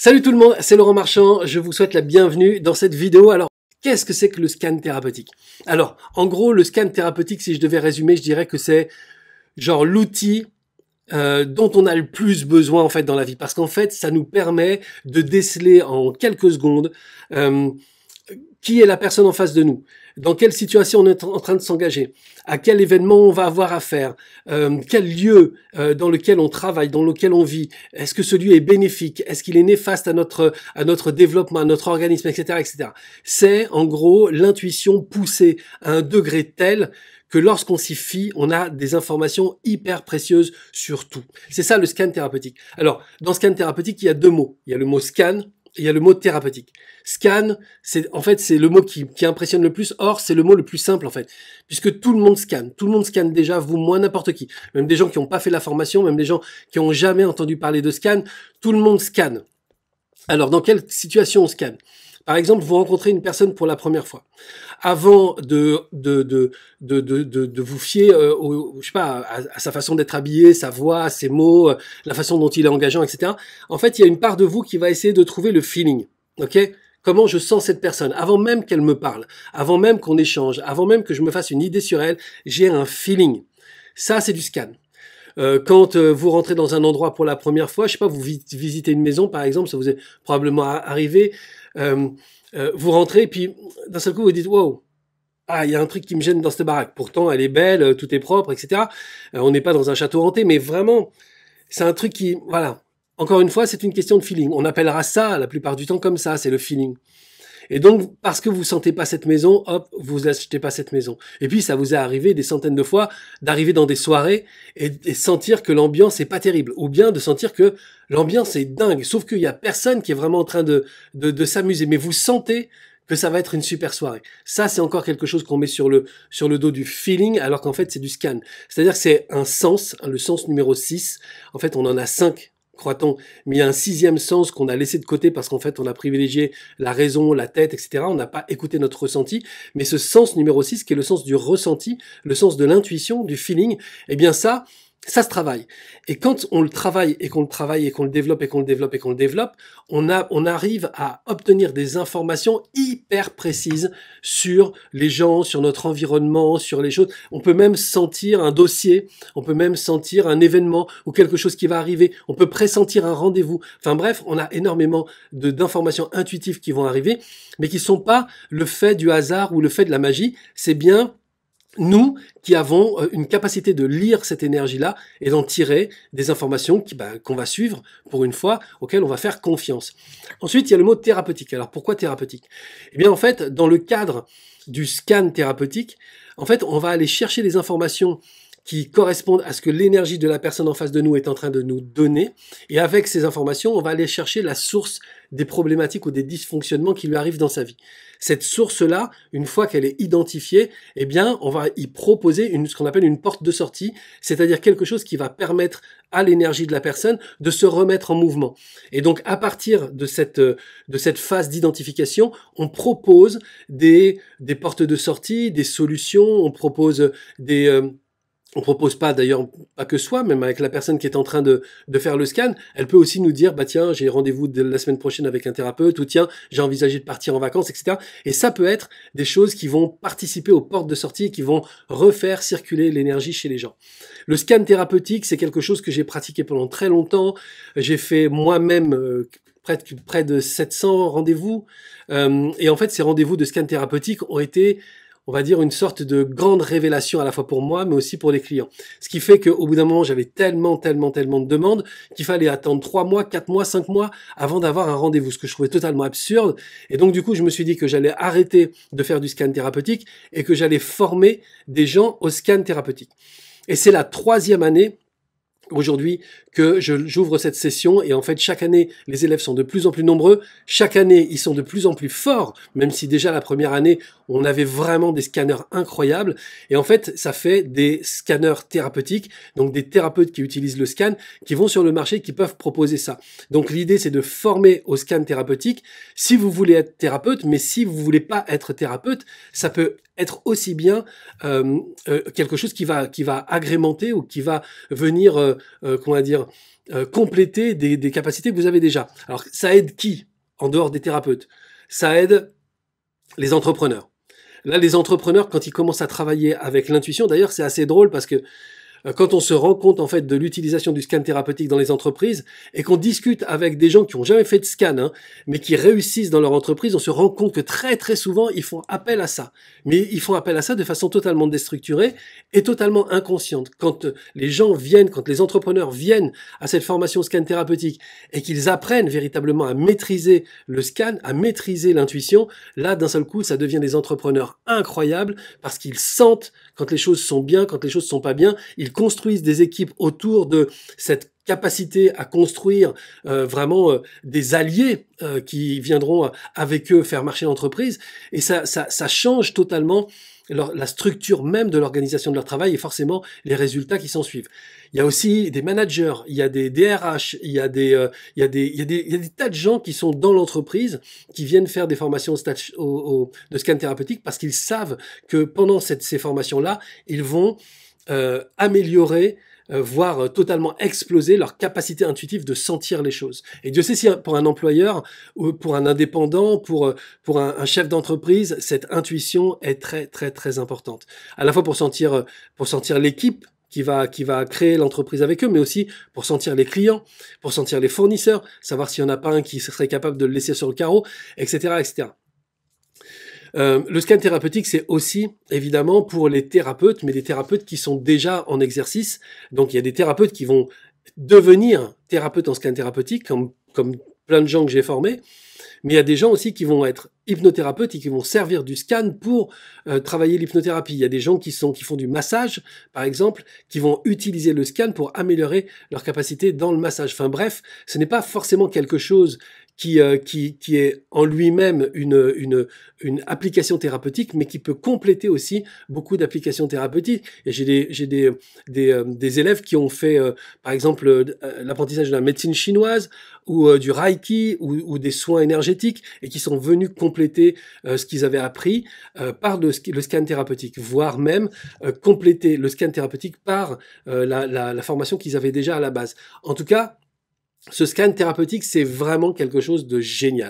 Salut tout le monde, c'est Laurent Marchand, je vous souhaite la bienvenue dans cette vidéo. Alors, qu'est-ce que c'est que le scan thérapeutique Alors, en gros, le scan thérapeutique, si je devais résumer, je dirais que c'est genre l'outil euh, dont on a le plus besoin en fait dans la vie, parce qu'en fait, ça nous permet de déceler en quelques secondes euh, qui est la personne en face de nous, dans quelle situation on est en train de s'engager, à quel événement on va avoir affaire, euh, quel lieu euh, dans lequel on travaille, dans lequel on vit, est-ce que ce lieu est bénéfique, est-ce qu'il est néfaste à notre, à notre développement, à notre organisme, etc. etc. C'est en gros l'intuition poussée à un degré tel que lorsqu'on s'y fie, on a des informations hyper précieuses sur tout. C'est ça le scan thérapeutique. Alors, dans scan thérapeutique, il y a deux mots. Il y a le mot scan il y a le mot thérapeutique. Scan, c'est en fait c'est le mot qui, qui, impressionne le plus. Or, c'est le mot le plus simple en fait, puisque tout le monde scanne, tout le monde scanne déjà, vous, moi, n'importe qui, même des gens qui n'ont pas fait la formation, même des gens qui n'ont jamais entendu parler de scan, tout le monde scanne. Alors, dans quelle situation on scanne par exemple, vous rencontrez une personne pour la première fois. Avant de, de, de, de, de, de vous fier euh, au, je sais pas, à, sa façon d'être habillé, sa voix, ses mots, euh, la façon dont il est engageant, etc., en fait, il y a une part de vous qui va essayer de trouver le feeling. OK comment je sens cette personne, avant même qu'elle me parle, avant même qu'on échange, avant même que je me fasse une idée sur elle, j'ai un feeling. Ça, c'est du scan. Euh, quand vous rentrez dans un endroit pour la première fois, je sais pas, vous visitez une maison par exemple, ça vous est probablement arrivé, euh, euh, vous rentrez, puis d'un seul coup, vous dites, wow, ah, il y a un truc qui me gêne dans cette baraque. Pourtant, elle est belle, euh, tout est propre, etc. on n'est pas dans un château hanté, mais vraiment, c'est un truc qui, voilà. Encore une fois, c'est une question de feeling. On appellera ça, la plupart du temps, comme ça, c'est le feeling. Et donc, parce que vous sentez pas cette maison, hop, vous achetez pas cette maison. Et puis, ça vous est arrivé des centaines de fois d'arriver dans des soirées et, de sentir que l'ambiance est pas terrible, ou bien de sentir que l'ambiance est dingue, sauf qu'il y a personne qui est vraiment en train de, de, s'amuser. Mais vous sentez que ça va être une super soirée. Ça, c'est encore quelque chose qu'on met sur le, sur le dos du feeling, alors qu'en fait, c'est du scan. C'est-à-dire que c'est un sens, le sens numéro 6. En fait, on en a 5 croit-on, mis un sixième sens qu'on a laissé de côté parce qu'en fait on a privilégié la raison, la tête, etc. On n'a pas écouté notre ressenti. Mais ce sens numéro 6, qui est le sens du ressenti, le sens de l'intuition, du feeling, eh bien ça, ça se travaille. Et quand on le travaille et qu'on le travaille et qu'on le développe et qu'on le développe et qu'on le développe, on, a, on arrive à obtenir des informations hyper précises sur les gens, sur notre environnement, sur les choses. On peut même sentir un dossier, on peut même sentir un événement ou quelque chose qui va arriver. On peut pressentir un rendez-vous. Enfin bref, on a énormément d'informations intuitives qui vont arriver, mais qui sont pas le fait du hasard ou le fait de la magie. C'est bien nous qui avons euh, une capacité de lire cette énergie-là et d'en tirer des informations bah, qu'on va suivre pour une fois, auxquelles on va faire confiance. Ensuite, il y a le mot thérapeutique. Alors pourquoi thérapeutique Eh bien en fait, dans le cadre du scan thérapeutique, en fait, on va aller chercher des informations qui correspondent à ce que l'énergie de la personne en face de nous est en train de nous donner. Et avec ces informations, on va aller chercher la source des problématiques ou des dysfonctionnements qui lui arrivent dans sa vie. Cette source-là, une fois qu'elle est identifiée, eh bien, on va y proposer une, ce qu'on appelle une porte de sortie, c'est-à-dire quelque chose qui va permettre à l'énergie de la personne de se remettre en mouvement. Et donc, à partir de cette, de cette phase d'identification, on propose des, des portes de sortie, des solutions, on propose des, euh, on propose pas d'ailleurs pas que soi, même avec la personne qui est en train de, de faire le scan, elle peut aussi nous dire bah tiens j'ai rendez-vous la semaine prochaine avec un thérapeute ou tiens j'ai envisagé de partir en vacances etc. Et ça peut être des choses qui vont participer aux portes de sortie qui vont refaire circuler l'énergie chez les gens. Le scan thérapeutique c'est quelque chose que j'ai pratiqué pendant très longtemps. J'ai fait moi-même euh, près de, 700 rendez-vous. Euh, et en fait, ces rendez-vous de scan thérapeutique ont été on va dire, une sorte de grande révélation à la fois pour moi, mais aussi pour les clients. Ce qui fait qu'au bout d'un moment, j'avais tellement, tellement, tellement de demandes qu'il fallait attendre trois mois, quatre mois, cinq mois avant d'avoir un rendez-vous, ce que je trouvais totalement absurde. Et donc, du coup, je me suis dit que j'allais arrêter de faire du scan thérapeutique et que j'allais former des gens au scan thérapeutique. Et c'est la troisième année aujourd'hui que je j'ouvre cette session et en fait chaque année les élèves sont de plus en plus nombreux, chaque année ils sont de plus en plus forts, même si déjà la première année on avait vraiment des scanners incroyables et en fait ça fait des scanners thérapeutiques, donc des thérapeutes qui utilisent le scan, qui vont sur le marché, qui peuvent proposer ça. Donc l'idée c'est de former au scan thérapeutique si vous voulez être thérapeute, mais si vous voulez pas être thérapeute, ça peut être aussi bien euh, euh, quelque chose qui va qui va agrémenter ou qui va venir euh, comment dire compléter des, des capacités que vous avez déjà. Alors ça aide qui en dehors des thérapeutes Ça aide les entrepreneurs. Là, les entrepreneurs, quand ils commencent à travailler avec l'intuition, d'ailleurs, c'est assez drôle parce que euh, quand on se rend compte en fait de l'utilisation du scan thérapeutique dans les entreprises et qu'on discute avec des gens qui n'ont jamais fait de scan hein, mais qui réussissent dans leur entreprise, on se rend compte que très très souvent ils font appel à ça. Mais ils font appel à ça de façon totalement déstructurée et totalement inconsciente. Quand euh, les gens viennent, quand les entrepreneurs viennent à cette formation scan thérapeutique et qu'ils apprennent véritablement à maîtriser le scan, à maîtriser l'intuition, là d'un seul coup ça devient des entrepreneurs incroyables parce qu'ils sentent quand les choses sont bien, quand les choses sont pas bien. Ils construisent des équipes autour de cette capacité à construire euh, vraiment euh, des alliés euh, qui viendront avec eux faire marcher l'entreprise. Et ça, ça change totalement la structure même de l'organisation de leur travail et forcément les résultats qui s'en suivent. Il y a aussi des managers, il y a des DRH, euh, il y a des, tas de gens qui sont dans l'entreprise, qui viennent faire des formations de scan thérapeutique parce qu'ils savent que pendant ces formations-là, ils vont euh, améliorer euh, voire euh, totalement exploser leur capacité intuitive de sentir les choses. Et Dieu sait si pour un employeur, ou pour un indépendant, pour, euh, pour un, chef d'entreprise, cette intuition est très très très importante. À la fois pour sentir, pour sentir l'équipe qui va, qui va créer l'entreprise avec eux, mais aussi pour sentir les clients, pour sentir les fournisseurs, savoir s'il n'y en a pas un qui serait capable de le laisser sur le carreau, etc., etc. Euh, le scan thérapeutique, c'est aussi évidemment pour les thérapeutes, mais des thérapeutes qui sont déjà en exercice. Donc il y a des thérapeutes qui vont devenir thérapeutes en scan thérapeutique, comme, comme plein de gens que j'ai formés. Mais il y a des gens aussi qui vont être hypnothérapeutes et qui vont servir du scan pour euh, travailler l'hypnothérapie. Il y a des gens qui sont qui font du massage, par exemple, qui vont utiliser le scan pour améliorer leur capacité dans le massage. Enfin bref, ce n'est pas forcément quelque chose qui, euh, qui, qui est en lui-même une, une, application thérapeutique, mais qui peut compléter aussi beaucoup d'applications thérapeutiques. Et j'ai des, des, euh, des, élèves qui ont fait, euh, par exemple, l'apprentissage de la médecine chinoise ou du reiki ou, des soins énergétiques et qui sont venus compléter ce qu'ils avaient appris par le, scan thérapeutique, voire même compléter le scan thérapeutique par la formation qu'ils avaient déjà à la base. En tout cas, ce scan thérapeutique, c'est vraiment quelque chose de génial.